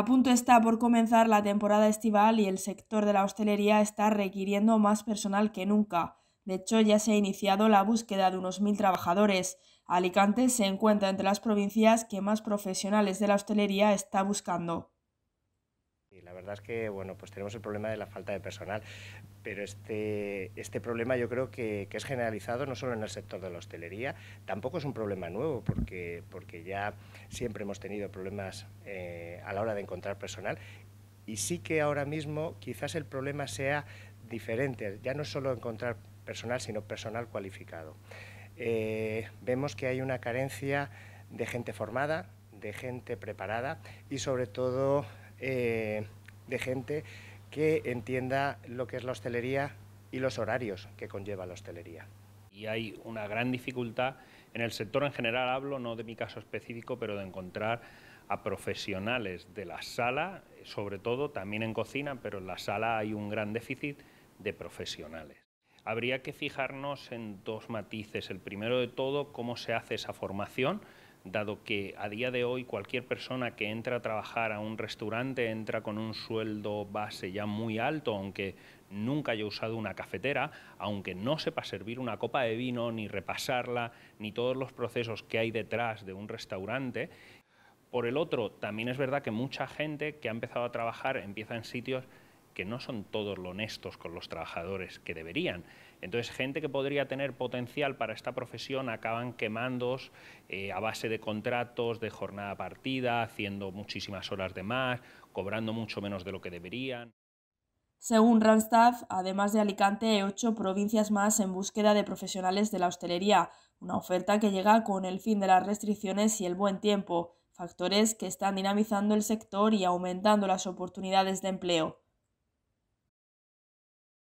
A punto está por comenzar la temporada estival y el sector de la hostelería está requiriendo más personal que nunca. De hecho, ya se ha iniciado la búsqueda de unos mil trabajadores. Alicante se encuentra entre las provincias que más profesionales de la hostelería está buscando la verdad es que bueno, pues tenemos el problema de la falta de personal, pero este, este problema yo creo que, es generalizado no solo en el sector de la hostelería, tampoco es un problema nuevo, porque, porque ya siempre hemos tenido problemas eh, a la hora de encontrar personal. Y sí que ahora mismo quizás el problema sea diferente, ya no solo encontrar personal, sino personal cualificado. Eh, vemos que hay una carencia de gente formada, de gente preparada y sobre todo eh, de gente que entienda lo que es la hostelería y los horarios que conlleva la hostelería. Y hay una gran dificultad en el sector en general, hablo no de mi caso específico, pero de encontrar a profesionales de la sala, sobre todo también en cocina, pero en la sala hay un gran déficit de profesionales. Habría que fijarnos en dos matices. El primero de todo, cómo se hace esa formación, dado que a día de hoy cualquier persona que entra a trabajar a un restaurante entra con un sueldo base ya muy alto, aunque nunca haya usado una cafetera, aunque no sepa servir una copa de vino, ni repasarla, ni todos los procesos que hay detrás de un restaurante. Por el otro, también es verdad que mucha gente que ha empezado a trabajar empieza en sitios que no son todos lo honestos con los trabajadores que deberían. Entonces, gente que podría tener potencial para esta profesión acaban quemándose eh, a base de contratos, de jornada partida, haciendo muchísimas horas de más, cobrando mucho menos de lo que deberían. Según Randstad, además de Alicante, hay ocho provincias más en búsqueda de profesionales de la hostelería, una oferta que llega con el fin de las restricciones y el buen tiempo, factores que están dinamizando el sector y aumentando las oportunidades de empleo.